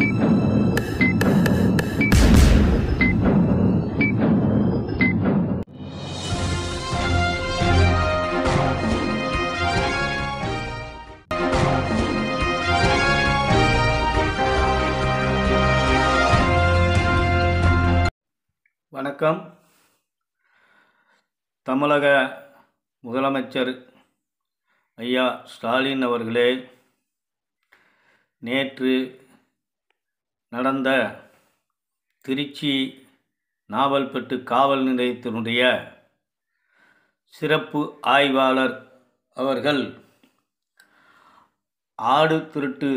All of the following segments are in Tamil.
வணக்கம் தமிழக முதலமைச்சர் ஐயா ஸ்டாலின் அவர்களே நேற்று நடந்த திருச்சி நாவல்பட்டு காவல் நிலையத்தினுடைய சிறப்பு ஆய்வாளர் அவர்கள் ஆடு திருட்டு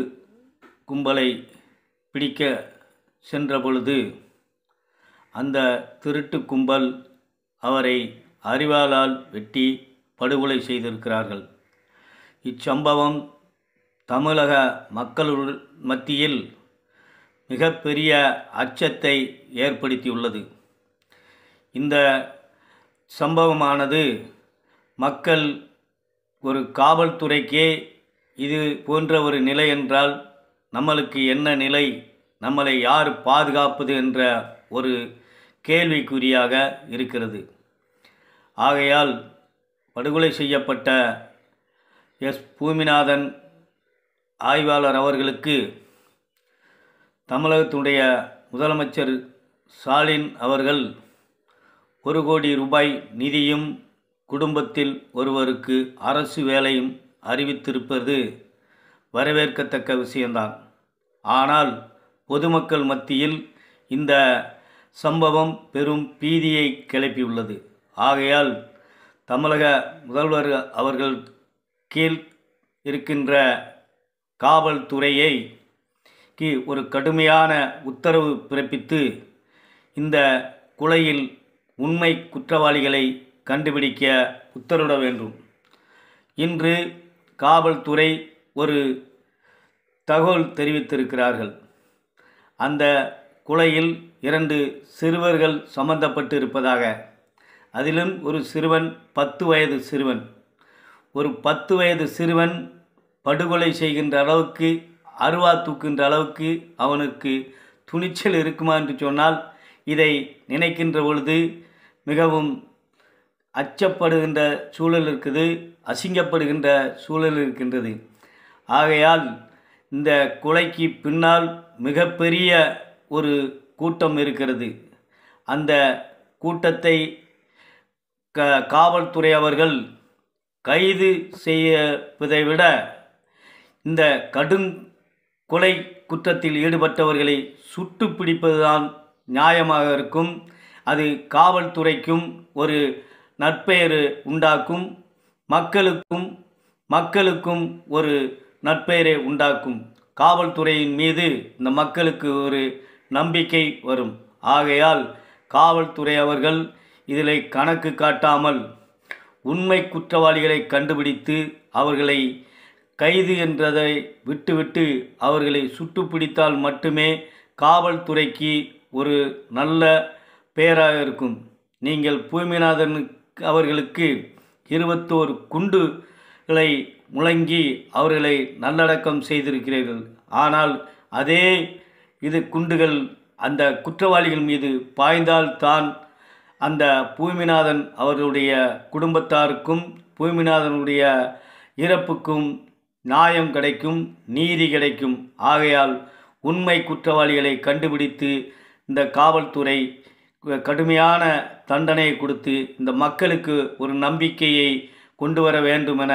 கும்பலை பிடிக்க சென்றபொழுது அந்த திருட்டு கும்பல் அவரை அறிவாளால் வெட்டி படுகொலை செய்திருக்கிறார்கள் இச்சம்பவம் தமிழக மக்களுடன் மத்தியில் மிகப்பெரிய அச்சத்தை ஏற்படுத்தியுள்ளது இந்த சம்பவமானது மக்கள் ஒரு காவல்துறைக்கே இது போன்ற ஒரு நிலை என்றால் நம்மளுக்கு என்ன நிலை நம்மளை யார் பாதுகாப்பது என்ற ஒரு கேள்விக்குறியாக இருக்கிறது ஆகையால் படுகொலை செய்யப்பட்ட எஸ் பூமிநாதன் ஆய்வாளர் அவர்களுக்கு தமிழகத்துடைய முதலமைச்சர் ஸ்டாலின் அவர்கள் ஒரு கோடி ரூபாய் நிதியும் குடும்பத்தில் ஒருவருக்கு அரசு வேலையும் அறிவித்திருப்பது வரவேற்கத்தக்க விஷயம்தான் ஆனால் பொதுமக்கள் மத்தியில் இந்த சம்பவம் பெரும் பீதியை கிளப்பியுள்ளது ஆகையால் தமிழக முதல்வர் அவர்கள் கீழ் இருக்கின்ற காவல்துறையை க்கு ஒரு கடுமையான உத்தரவு பிறப்பித்து இந்த கொலையில் உண்மை குற்றவாளிகளை கண்டுபிடிக்க உத்தரவிட வேண்டும் இன்று காவல்துறை ஒரு தகவல் தெரிவித்திருக்கிறார்கள் அந்த கொலையில் இரண்டு சிறுவர்கள் சம்பந்தப்பட்டு இருப்பதாக அதிலும் ஒரு சிறுவன் பத்து வயது சிறுவன் ஒரு பத்து வயது சிறுவன் படுகொலை செய்கின்ற அளவுக்கு அருவா தூக்கின்ற அளவுக்கு அவனுக்கு துணிச்சல் இருக்குமா என்று சொன்னால் இதை நினைக்கின்ற பொழுது மிகவும் அச்சப்படுகின்ற சூழல் இருக்குது அசிங்கப்படுகின்ற சூழல் இருக்கின்றது ஆகையால் இந்த கொலைக்கு பின்னால் மிகப்பெரிய ஒரு கூட்டம் இருக்கிறது அந்த கூட்டத்தை க காவல்துறை அவர்கள் கைது செய்வதை விட இந்த கடும் கொலை குற்றத்தில் ஈடுபட்டவர்களை சுட்டு பிடிப்பதுதான் நியாயமாக இருக்கும் அது காவல்துறைக்கும் ஒரு நற்பெயர் உண்டாக்கும் மக்களுக்கும் மக்களுக்கும் ஒரு நற்பெயரை உண்டாக்கும் காவல்துறையின் மீது இந்த மக்களுக்கு ஒரு நம்பிக்கை வரும் ஆகையால் காவல்துறை அவர்கள் இதில் கணக்கு காட்டாமல் உண்மை குற்றவாளிகளை கண்டுபிடித்து அவர்களை கைது என்றதை விட்டுவிட்டு அவர்களை சுட்டுப்பிடித்தால் மட்டுமே காவல்துறைக்கு ஒரு நல்ல பெயராக இருக்கும் நீங்கள் பூமிநாதனுக்கு அவர்களுக்கு இருபத்தோரு குண்டுகளை முழங்கி அவர்களை நல்லடக்கம் செய்திருக்கிறீர்கள் ஆனால் அதே இது குண்டுகள் அந்த குற்றவாளிகள் மீது பாய்ந்தால் தான் அந்த பூமிநாதன் அவர்களுடைய குடும்பத்தாருக்கும் பூமிநாதனுடைய இறப்புக்கும் நியாயம் கிடைக்கும் நீதி கிடைக்கும் ஆகையால் உண்மை குற்றவாளிகளை கண்டுபிடித்து இந்த காவல்துறை கடுமையான தண்டனையை கொடுத்து இந்த மக்களுக்கு ஒரு நம்பிக்கையை கொண்டு வர வேண்டும் என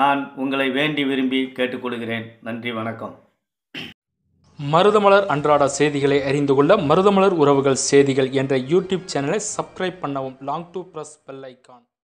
நான் உங்களை வேண்டி விரும்பி கேட்டுக்கொள்கிறேன் நன்றி வணக்கம் மருதமலர் அன்றாட செய்திகளை அறிந்து கொள்ள மருதமலர் உறவுகள் செய்திகள் என்ற யூடியூப் சேனலை சப்ஸ்கிரைப் பண்ணவும் long to press bell icon